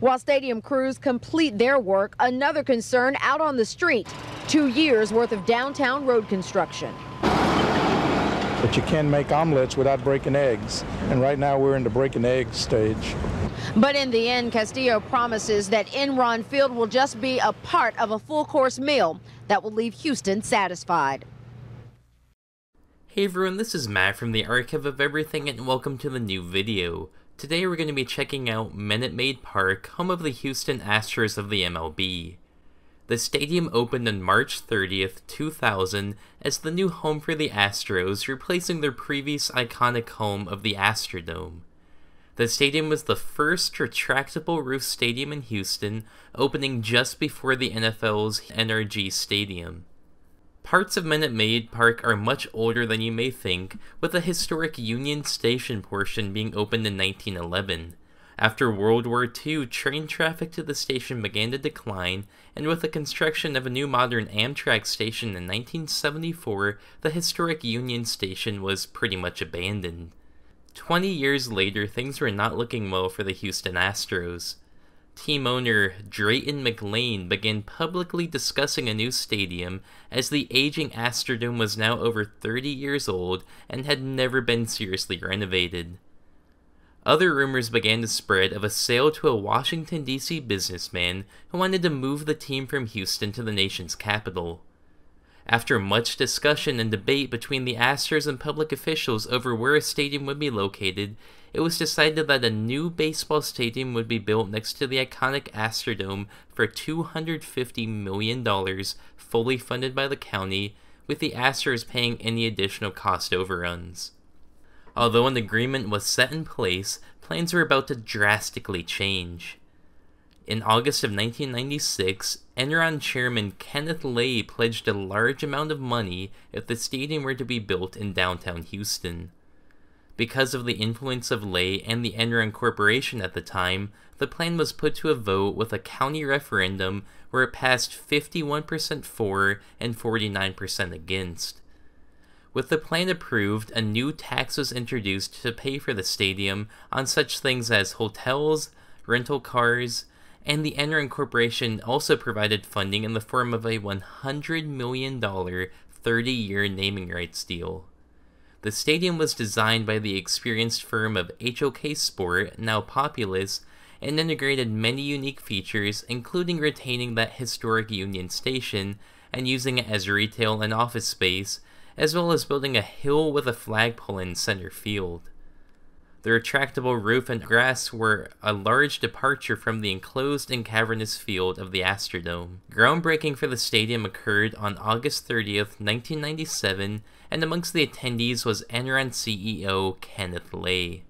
While stadium crews complete their work, another concern out on the street, two years worth of downtown road construction. But you can make omelets without breaking eggs, and right now we're in the breaking eggs stage. But in the end, Castillo promises that Enron Field will just be a part of a full course meal that will leave Houston satisfied. Hey everyone, this is Matt from the Archive of Everything and welcome to the new video. Today we're going to be checking out Minute Maid Park, home of the Houston Astros of the MLB. The stadium opened on March 30th, 2000 as the new home for the Astros, replacing their previous iconic home of the Astrodome. The stadium was the first retractable roof stadium in Houston, opening just before the NFL's NRG Stadium. Parts of Minute Maid Park are much older than you may think, with the historic Union Station portion being opened in 1911. After World War II, train traffic to the station began to decline, and with the construction of a new modern Amtrak station in 1974, the historic Union Station was pretty much abandoned. Twenty years later, things were not looking well for the Houston Astros. Team owner Drayton McLean began publicly discussing a new stadium as the aging Astrodome was now over 30 years old and had never been seriously renovated. Other rumors began to spread of a sale to a Washington, D.C. businessman who wanted to move the team from Houston to the nation's capital. After much discussion and debate between the Astros and public officials over where a stadium would be located, it was decided that a new baseball stadium would be built next to the iconic Astrodome for $250 million, fully funded by the county, with the Astros paying any additional cost overruns. Although an agreement was set in place, plans were about to drastically change. In August of 1996, Enron chairman Kenneth Lay pledged a large amount of money if the stadium were to be built in downtown Houston. Because of the influence of Lay and the Enron Corporation at the time, the plan was put to a vote with a county referendum where it passed 51% for and 49% against. With the plan approved, a new tax was introduced to pay for the stadium on such things as hotels, rental cars, and the Enron Corporation also provided funding in the form of a $100 million 30 year naming rights deal. The stadium was designed by the experienced firm of HOK Sport, now Populous, and integrated many unique features, including retaining that historic Union Station and using it as retail and office space, as well as building a hill with a flagpole in center field. The retractable roof and grass were a large departure from the enclosed and cavernous field of the Astrodome. Groundbreaking for the stadium occurred on August 30th, 1997, and amongst the attendees was Enron CEO Kenneth Lay.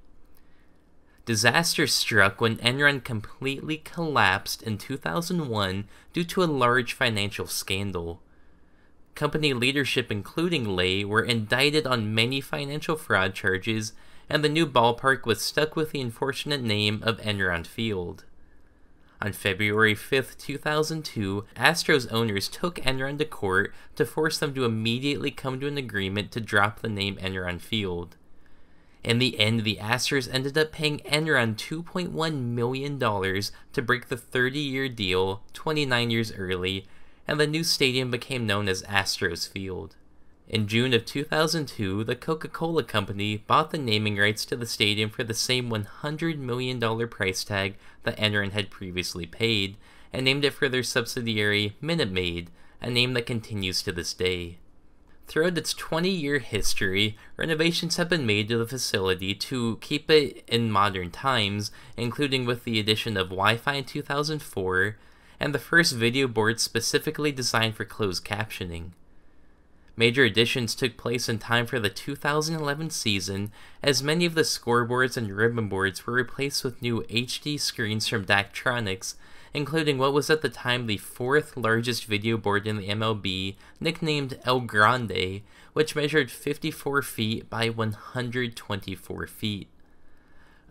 Disaster struck when Enron completely collapsed in 2001 due to a large financial scandal. Company leadership, including Lay, were indicted on many financial fraud charges and the new ballpark was stuck with the unfortunate name of Enron Field. On February 5, 2002, Astros owners took Enron to court to force them to immediately come to an agreement to drop the name Enron Field. In the end, the Astros ended up paying Enron $2.1 million to break the 30 year deal 29 years early, and the new stadium became known as Astros Field. In June of 2002, the Coca Cola Company bought the naming rights to the stadium for the same $100 million price tag that Enron had previously paid, and named it for their subsidiary, Minute Maid, a name that continues to this day. Throughout its 20 year history, renovations have been made to the facility to keep it in modern times, including with the addition of Wi Fi in 2004 and the first video board specifically designed for closed captioning. Major additions took place in time for the 2011 season, as many of the scoreboards and ribbon boards were replaced with new HD screens from Dactronics, including what was at the time the fourth largest video board in the MLB, nicknamed El Grande, which measured 54 feet by 124 feet.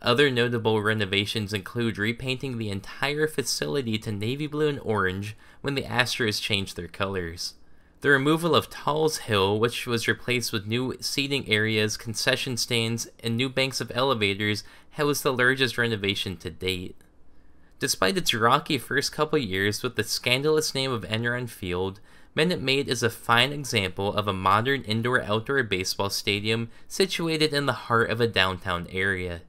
Other notable renovations include repainting the entire facility to navy blue and orange when the Astros changed their colors the removal of Tall's Hill, which was replaced with new seating areas, concession stands, and new banks of elevators, was the largest renovation to date. Despite its rocky first couple years with the scandalous name of Enron Field, Minute Maid is a fine example of a modern indoor outdoor baseball stadium situated in the heart of a downtown area.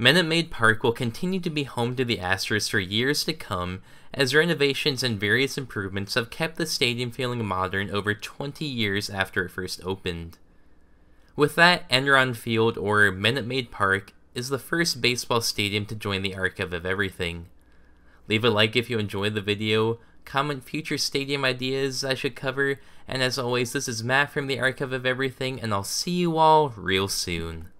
Minute Maid Park will continue to be home to the Astros for years to come, as renovations and various improvements have kept the stadium feeling modern over 20 years after it first opened. With that, Enron Field, or Minute Maid Park, is the first baseball stadium to join the Archive of Everything. Leave a like if you enjoyed the video, comment future stadium ideas I should cover, and as always, this is Matt from the Archive of Everything, and I'll see you all real soon.